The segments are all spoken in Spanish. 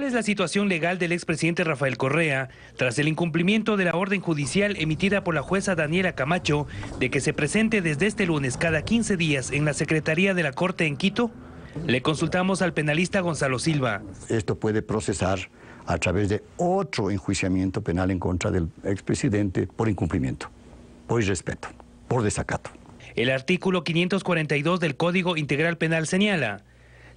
¿Cuál es la situación legal del expresidente Rafael Correa tras el incumplimiento de la orden judicial emitida por la jueza Daniela Camacho de que se presente desde este lunes cada 15 días en la Secretaría de la Corte en Quito? Le consultamos al penalista Gonzalo Silva. Esto puede procesar a través de otro enjuiciamiento penal en contra del expresidente por incumplimiento, por irrespeto, por desacato. El artículo 542 del Código Integral Penal señala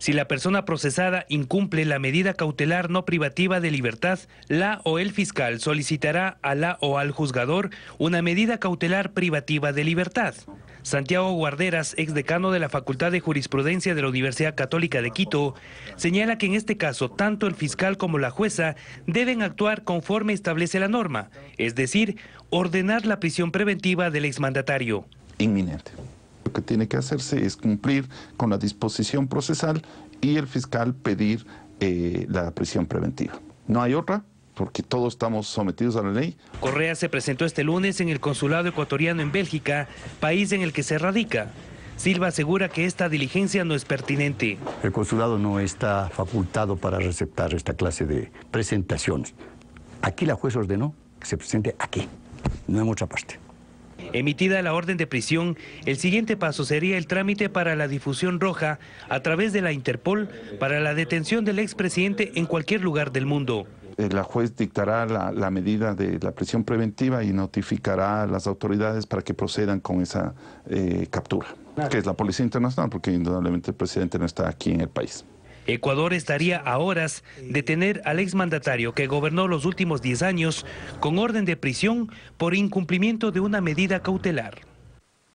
si la persona procesada incumple la medida cautelar no privativa de libertad, la o el fiscal solicitará a la o al juzgador una medida cautelar privativa de libertad. Santiago Guarderas, exdecano de la Facultad de Jurisprudencia de la Universidad Católica de Quito, señala que en este caso tanto el fiscal como la jueza deben actuar conforme establece la norma, es decir, ordenar la prisión preventiva del exmandatario. Inminente. Lo que tiene que hacerse es cumplir con la disposición procesal y el fiscal pedir eh, la prisión preventiva. No hay otra, porque todos estamos sometidos a la ley. Correa se presentó este lunes en el consulado ecuatoriano en Bélgica, país en el que se radica. Silva asegura que esta diligencia no es pertinente. El consulado no está facultado para receptar esta clase de presentaciones. Aquí la juez ordenó que se presente aquí, no en otra parte. Emitida la orden de prisión, el siguiente paso sería el trámite para la difusión roja a través de la Interpol para la detención del expresidente en cualquier lugar del mundo. Eh, la juez dictará la, medida de la prisión preventiva y notificará a las autoridades para que procedan con esa eh, captura, que es la Policía Internacional, porque indudablemente el presidente no está aquí en el país. Ecuador estaría a horas de tener al exmandatario que gobernó los últimos 10 años con orden de prisión por incumplimiento de una medida cautelar.